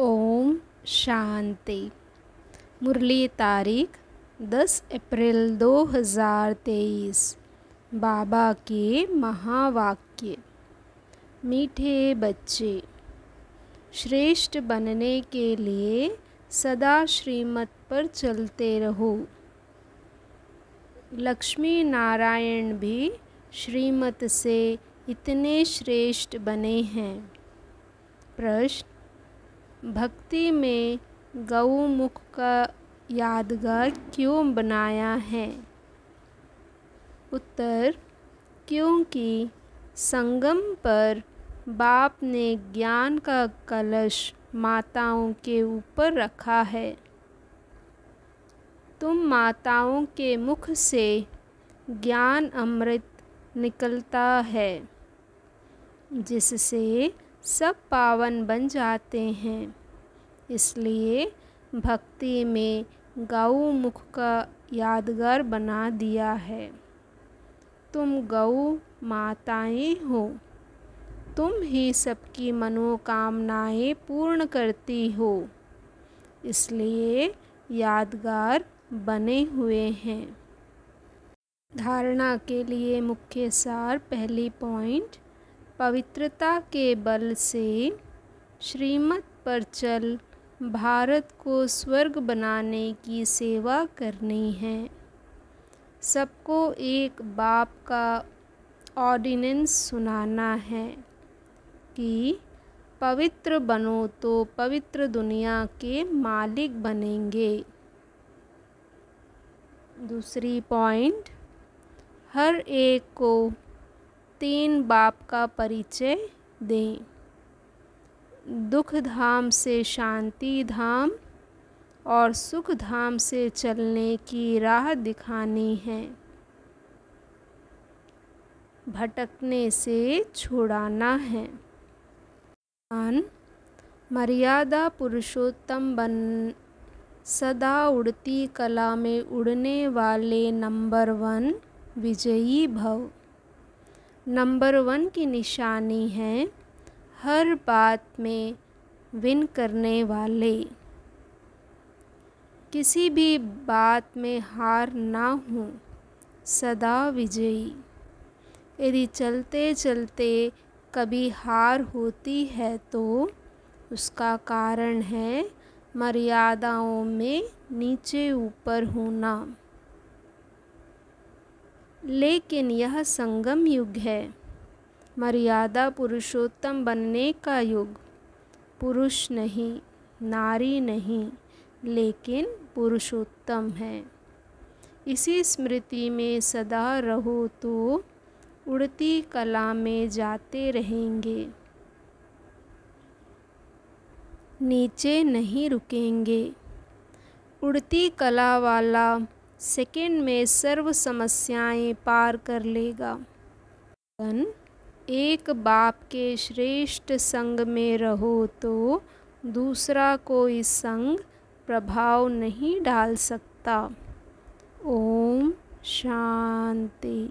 ओम शांति मुरली तारीख 10 अप्रैल 2023 बाबा के महावाक्य मीठे बच्चे श्रेष्ठ बनने के लिए सदा श्रीमत पर चलते रहो लक्ष्मी नारायण भी श्रीमत से इतने श्रेष्ठ बने हैं प्रश्न भक्ति में गऊमुख का यादगार क्यों बनाया है उत्तर क्योंकि संगम पर बाप ने ज्ञान का कलश माताओं के ऊपर रखा है तुम माताओं के मुख से ज्ञान अमृत निकलता है जिससे सब पावन बन जाते हैं इसलिए भक्ति में गऊ मुख का यादगार बना दिया है तुम गऊ माताएं हो तुम ही सबकी मनोकामनाएं पूर्ण करती हो इसलिए यादगार बने हुए हैं धारणा के लिए मुख्य सार पहली पॉइंट पवित्रता के बल से श्रीमत पर चल भारत को स्वर्ग बनाने की सेवा करनी है सबको एक बाप का ऑर्डिनेंस सुनाना है कि पवित्र बनो तो पवित्र दुनिया के मालिक बनेंगे दूसरी पॉइंट हर एक को तीन बाप का परिचय दें दुख धाम से शांति धाम और सुख धाम से चलने की राह दिखानी है भटकने से छुड़ाना है मर्यादा पुरुषोत्तम बन सदा उड़ती कला में उड़ने वाले नंबर वन विजयी भव नंबर वन की निशानी है हर बात में विन करने वाले किसी भी बात में हार ना हूँ सदा विजयी यदि चलते चलते कभी हार होती है तो उसका कारण है मर्यादाओं में नीचे ऊपर होना लेकिन यह संगम युग है मर्यादा पुरुषोत्तम बनने का युग पुरुष नहीं नारी नहीं लेकिन पुरुषोत्तम है इसी स्मृति में सदा रहो तो उड़ती कला में जाते रहेंगे नीचे नहीं रुकेंगे उड़ती कला वाला सेकेंड में सर्व समस्याएं पार कर लेगा धन एक बाप के श्रेष्ठ संग में रहो तो दूसरा कोई संग प्रभाव नहीं डाल सकता ओम शांति